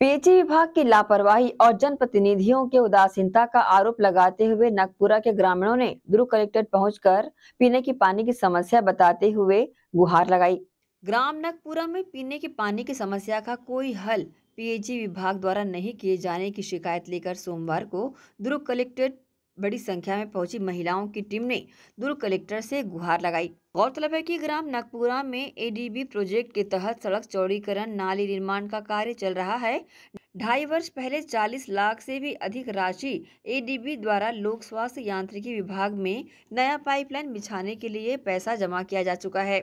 PHE विभाग की लापरवाही और जनप्रतिनिधियों के उदासीनता का आरोप लगाते हुए नागपुरा के ग्रामीणों ने द्रुक कलेक्ट्रेट पहुँच पीने की पानी की समस्या बताते हुए गुहार लगाई ग्राम नागपुरा में पीने के पानी की समस्या का कोई हल पीएचई विभाग द्वारा नहीं किए जाने की शिकायत लेकर सोमवार को दुर्ग कलेक्ट्रेट बड़ी संख्या में पहुंची महिलाओं की टीम ने दुर्ग कलेक्टर से गुहार लगाई गौरतलब है कि ग्राम नागपुरा में एडीबी प्रोजेक्ट के तहत सड़क चौड़ीकरण नाली निर्माण का कार्य चल रहा है ढाई वर्ष पहले 40 लाख से भी अधिक राशि एडीबी द्वारा लोक स्वास्थ्य यांत्रिकी विभाग में नया पाइपलाइन बिछाने के लिए पैसा जमा किया जा चुका है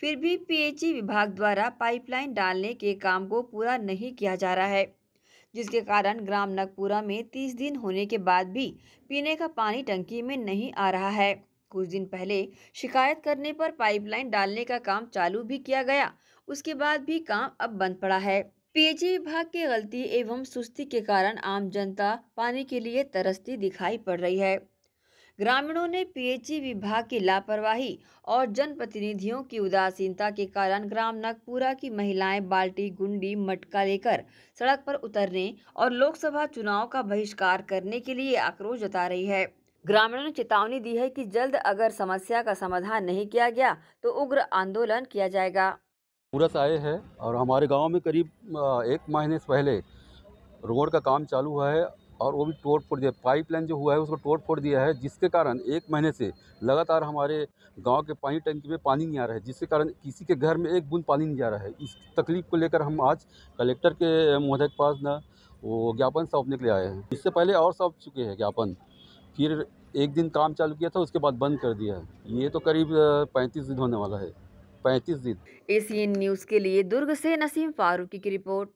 फिर भी पीएचई e विभाग द्वारा पाइपलाइन डालने के काम को पूरा नहीं किया जा रहा है जिसके कारण ग्राम नगपुरा में तीस दिन होने के बाद भी पीने का पानी टंकी में नहीं आ रहा है कुछ दिन पहले शिकायत करने पर पाइपलाइन डालने का काम चालू भी किया गया उसके बाद भी काम अब बंद पड़ा है पीएचई विभाग की गलती एवं सुस्ती के कारण आम जनता पानी के लिए तरसती दिखाई पड़ रही है ग्रामीणों ने पीएचई विभाग की लापरवाही और जनप्रतिनिधियों की उदासीनता के कारण ग्राम नागपुरा की महिलाएं बाल्टी गुंडी मटका लेकर सड़क पर उतरने और लोकसभा चुनाव का बहिष्कार करने के लिए आक्रोश जता रही है ग्रामीणों ने चेतावनी दी है कि जल्द अगर समस्या का समाधान नहीं किया गया तो उग्र आंदोलन किया जाएगा सूरत आए हैं और हमारे गांव में करीब एक महीने पहले रोड का काम चालू हुआ है और वो भी तोड़ फोड़ दिया पाइपलाइन जो हुआ है उसको तोड़ फोड़ दिया है जिसके कारण एक महीने से लगातार हमारे गांव के पानी टंकी में पानी नहीं आ रहा है जिसके कारण किसी के घर में एक बूंद पानी नहीं जा रहा है इस तकलीफ को लेकर हम आज कलेक्टर के महोदय के पास ना वो ज्ञापन सौंपने के लिए आए हैं इससे पहले और सौंप चुके हैं ज्ञापन फिर एक दिन काम चालू किया था उसके बाद बंद कर दिया है ये तो करीब पैंतीस दिन होने वाला है पैंतीस दिन एसीएन न्यूज़ के लिए दुर्ग से नसीम फारूकी की रिपोर्ट